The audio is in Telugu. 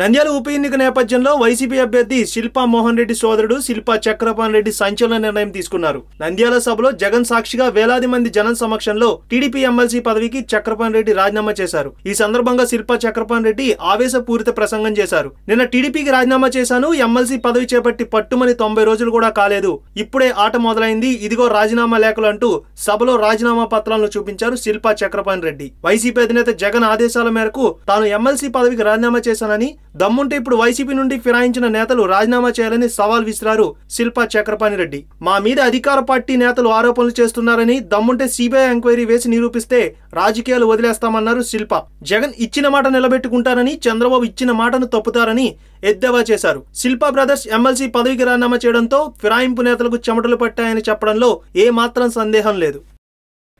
నంద్యాల ఉప ఎన్నిక నేపథ్యంలో వైసీపీ అభ్యర్థి శిల్పా మోహన్ రెడ్డి సోదరుడు శిల్పా చక్రపాన్ రెడ్డి సంచలన నిర్ణయం తీసుకున్నారు నంద్యాల సభలో జగన్ సాక్షిగా వేలాది మంది జనం సమక్షంలో టీడీపీ ఎమ్మెల్సీ పదవికి చక్రపాన్ రెడ్డి రాజీనామా చేశారు ఈ సందర్భంగా శిల్పా చక్రపాన్ రెడ్డి ఆవేశపూరిత ప్రసంగం చేశారు నిన్న టీడీపీకి రాజీనామా చేశాను ఎమ్మెల్సీ పదవి చేపట్టి పట్టుమని తొంభై రోజులు కూడా కాలేదు ఇప్పుడే ఆట మొదలైంది ఇదిగో రాజీనామా లేఖలు అంటూ సభలో రాజీనామా పత్రాలను చూపించారు శిల్పా చక్రపాణి రెడ్డి వైసీపీ అధినేత జగన్ ఆదేశాల మేరకు తాను ఎమ్మెల్సీ పదవికి రాజీనామా చేశానని దమ్ముంటే ఇప్పుడు వైసీపీ నుండి ఫిరాయించిన నేతలు రాజీనామా చేయాలని సవాల్ విసిరారు శిల్పా చక్రపాణి రెడ్డి మా మీద అధికార పార్టీ నేతలు ఆరోపణలు చేస్తున్నారని దమ్ముంటే సిబిఐ ఎంక్వైరీ వేసి నిరూపిస్తే రాజకీయాలు వదిలేస్తామన్నారు శిల్ప జగన్ ఇచ్చిన మాట నిలబెట్టుకుంటారని చంద్రబాబు ఇచ్చిన మాటను తప్పుతారని ఎద్దేవా చేశారు శిల్పా బ్రదర్స్ ఎమ్మెల్సీ పదవికి రాజీనామా చేయడంతో ఫిరాయింపు నేతలకు చెమటలు పట్టాయని చెప్పడంలో ఏ మాత్రం సందేహం లేదు